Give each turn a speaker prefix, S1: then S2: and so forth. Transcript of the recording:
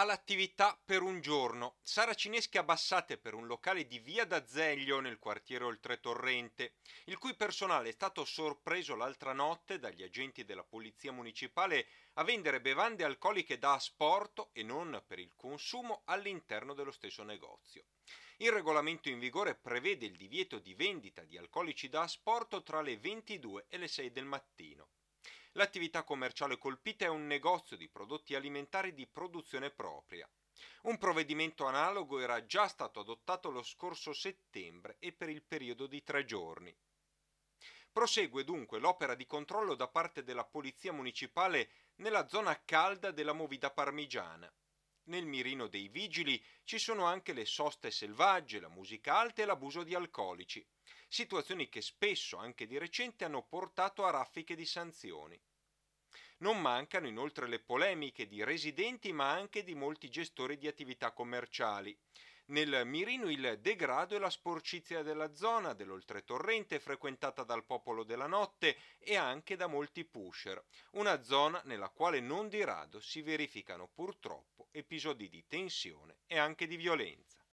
S1: all'attività per un giorno. Saracinesche abbassate per un locale di Via d'Azeglio nel quartiere Oltretorrente, il cui personale è stato sorpreso l'altra notte dagli agenti della Polizia Municipale a vendere bevande alcoliche da asporto e non per il consumo all'interno dello stesso negozio. Il regolamento in vigore prevede il divieto di vendita di alcolici da asporto tra le 22 e le 6 del mattino. L'attività commerciale colpita è un negozio di prodotti alimentari di produzione propria. Un provvedimento analogo era già stato adottato lo scorso settembre e per il periodo di tre giorni. Prosegue dunque l'opera di controllo da parte della Polizia Municipale nella zona calda della Movida Parmigiana. Nel mirino dei vigili ci sono anche le soste selvagge, la musica alta e l'abuso di alcolici, situazioni che spesso, anche di recente, hanno portato a raffiche di sanzioni. Non mancano inoltre le polemiche di residenti ma anche di molti gestori di attività commerciali. Nel mirino il degrado e la sporcizia della zona dell'oltretorrente frequentata dal popolo della notte e anche da molti pusher, una zona nella quale non di rado si verificano purtroppo episodi di tensione e anche di violenza.